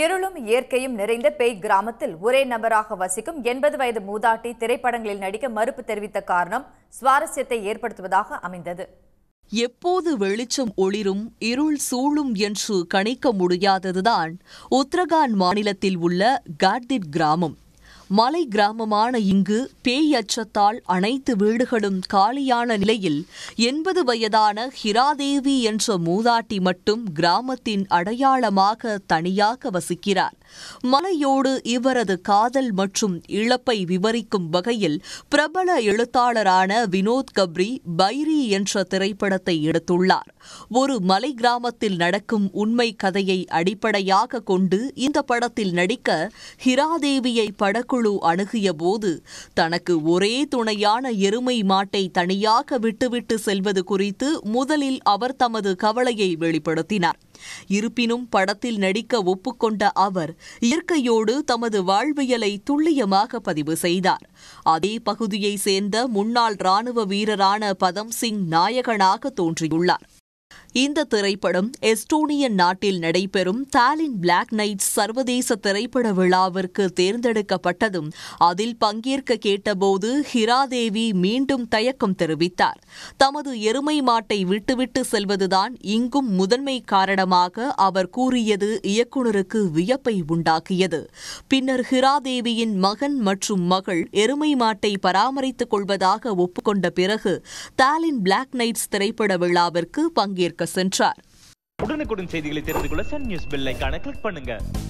இருளும் இயற்கையும் நிறைந்த பேய் கிராமத்தில் ஒரே நபராக வசிக்கும் எண்பது வயது மூதாட்டி திரைப்படங்களில் நடிக்க மறுப்பு தெரிவித்த காரணம் சுவாரஸ்யத்தை ஏற்படுத்துவதாக அமைந்தது எப்போது வெளிச்சம் ஒளிரும் இருள் சூழும் என்று கணிக்க முடியாததுதான் உத்தரகாண்ட் மாநிலத்தில் உள்ள காட்திட் கிராமம் மலை கிராமமான இங்கு பேய் அச்சத்தால் அனைத்து வீடுகளும் காலியான நிலையில் எண்பது வயதான ஹிராதேவி என்ற மூதாட்டி மட்டும் கிராமத்தின் அடையாளமாக தனியாக வசிக்கிறார் மலையோடு இவரது காதல் மற்றும் இழப்பை விவரிக்கும் வகையில் பிரபல எழுத்தாளரான வினோத் கப்ரி பைரி என்ற திரைப்படத்தை எடுத்துள்ளார் ஒரு மலை கிராமத்தில் நடக்கும் உண்மை கதையை அடிப்படையாக கொண்டு இந்த படத்தில் நடிக்க ஹிராதேவியை படக்குழு பொதுக்குழு அணுகிய போது தனக்கு ஒரே துணையான எருமை மாட்டை தனியாக விட்டுவிட்டு செல்வது குறித்து முதலில் அவர் தமது கவலையை வெளிப்படுத்தினார் இருப்பினும் படத்தில் நடிக்க ஒப்புக்கொண்ட அவர் இயற்கையோடு தமது வாழ்வியலை துல்லியமாக பதிவு செய்தார் அதே பகுதியை சேர்ந்த முன்னாள் ராணுவ வீரரான பதம் சிங் நாயகனாக தோன்றியுள்ளார் இந்த திரைப்படம் எஸ்டோனியன் நாட்டில் நடைபெறும் தாலின் பிளாக் நைட் சர்வதேச திரைப்பட விழாவிற்கு தேர்ந்தெடுக்கப்பட்டதும் அதில் பங்கேற்க கேட்டபோது ஹிராதேவி மீண்டும் தயக்கம் தெரிவித்தார் தமது எருமை மாட்டை விட்டுவிட்டு செல்வதுதான் இங்கும் முதன்மை காரணமாக அவர் கூறியது இயக்குநருக்கு வியப்பை உண்டாக்கியது பின்னர் ஹிராதேவியின் மகன் மற்றும் மகள் எருமை மாட்டை பராமரித்துக் கொள்வதாக ஒப்புக்கொண்ட பிறகு தாலின் பிளாக் நைட்ஸ் திரைப்பட விழாவிற்கு பங்கேற்க பங்கேற்க சென்றார் உடனுக்குடன் செய்திகளை தெரிந்து கொள்ள சன் நியூஸ் பெல் கிளிக் பண்ணுங்க